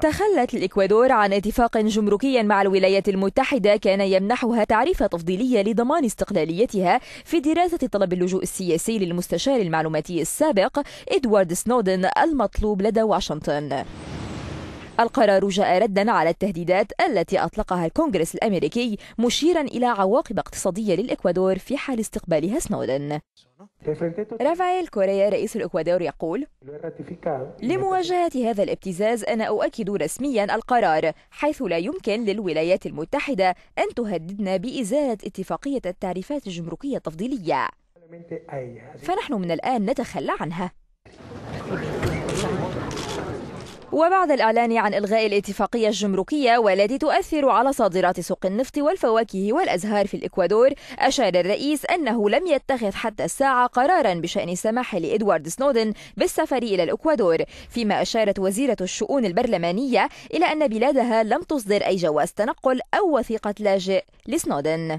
تخلت الإكوادور عن اتفاق جمركي مع الولايات المتحدة كان يمنحها تعريف تفضيلية لضمان استقلاليتها في دراسة طلب اللجوء السياسي للمستشار المعلوماتي السابق إدوارد سنودن المطلوب لدى واشنطن القرار جاء ردا على التهديدات التي أطلقها الكونغرس الأمريكي مشيرا إلى عواقب اقتصادية للإكوادور في حال استقبالها سنودن رافائيل كوريا رئيس الإكوادور يقول لمواجهة هذا الابتزاز أنا أؤكد رسميا القرار حيث لا يمكن للولايات المتحدة أن تهددنا بإزالة اتفاقية التعريفات الجمركية التفضيلية فنحن من الآن نتخلى عنها وبعد الإعلان عن إلغاء الاتفاقية الجمركية والتي تؤثر على صادرات سوق النفط والفواكه والأزهار في الإكوادور أشار الرئيس أنه لم يتخذ حتى الساعة قرارا بشأن السماح لإدوارد سنودن بالسفر إلى الإكوادور فيما أشارت وزيرة الشؤون البرلمانية إلى أن بلادها لم تصدر أي جواز تنقل أو وثيقة لاجئ لسنودن